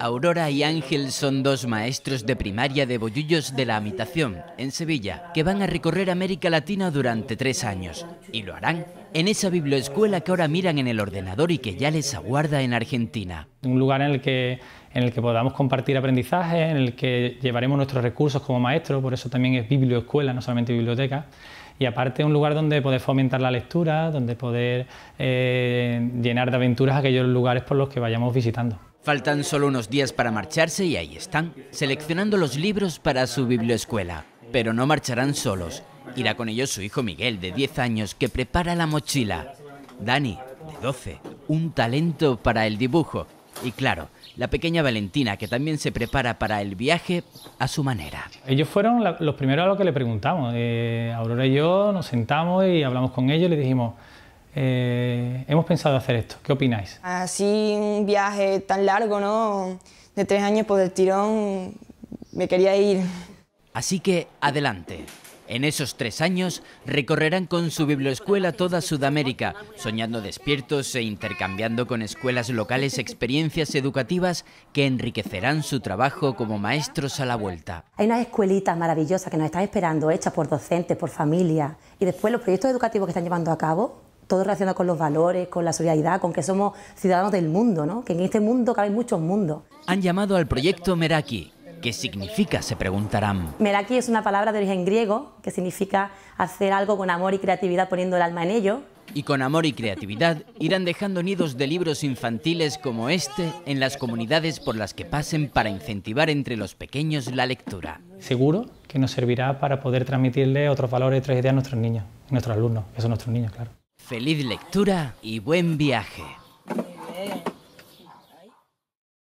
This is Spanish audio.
Aurora y Ángel son dos maestros de primaria de Bollullos de la Amitación, en Sevilla, que van a recorrer América Latina durante tres años, y lo harán en esa biblioescuela que ahora miran en el ordenador y que ya les aguarda en Argentina. Un lugar en el que, en el que podamos compartir aprendizaje, en el que llevaremos nuestros recursos como maestros, por eso también es biblioescuela, no solamente biblioteca y aparte un lugar donde poder fomentar la lectura, donde poder eh, llenar de aventuras aquellos lugares por los que vayamos visitando. Faltan solo unos días para marcharse y ahí están, seleccionando los libros para su biblioescuela. Pero no marcharán solos. Irá con ellos su hijo Miguel, de 10 años, que prepara la mochila. Dani, de 12, un talento para el dibujo y claro, la pequeña Valentina, que también se prepara para el viaje a su manera. Ellos fueron los primeros a los que le preguntamos. Eh, Aurora y yo nos sentamos y hablamos con ellos y les dijimos, eh, hemos pensado hacer esto, ¿qué opináis? Así un viaje tan largo, ¿no? De tres años por el tirón, me quería ir. Así que adelante. En esos tres años recorrerán con su biblioescuela toda Sudamérica, soñando despiertos e intercambiando con escuelas locales experiencias educativas que enriquecerán su trabajo como maestros a la vuelta. Hay unas escuelitas maravillosas que nos están esperando, hechas por docentes, por familia, y después los proyectos educativos que están llevando a cabo. Todo relacionado con los valores, con la solidaridad, con que somos ciudadanos del mundo, ¿no? que en este mundo caben muchos mundos. Han llamado al proyecto Meraki, ¿Qué significa? Se preguntarán. Melaki es una palabra de origen griego que significa hacer algo con amor y creatividad poniendo el alma en ello. Y con amor y creatividad irán dejando nidos de libros infantiles como este en las comunidades por las que pasen para incentivar entre los pequeños la lectura. Seguro que nos servirá para poder transmitirle otros valores, y otras ideas a nuestros niños, a nuestros alumnos, que son nuestros niños, claro. Feliz lectura y buen viaje.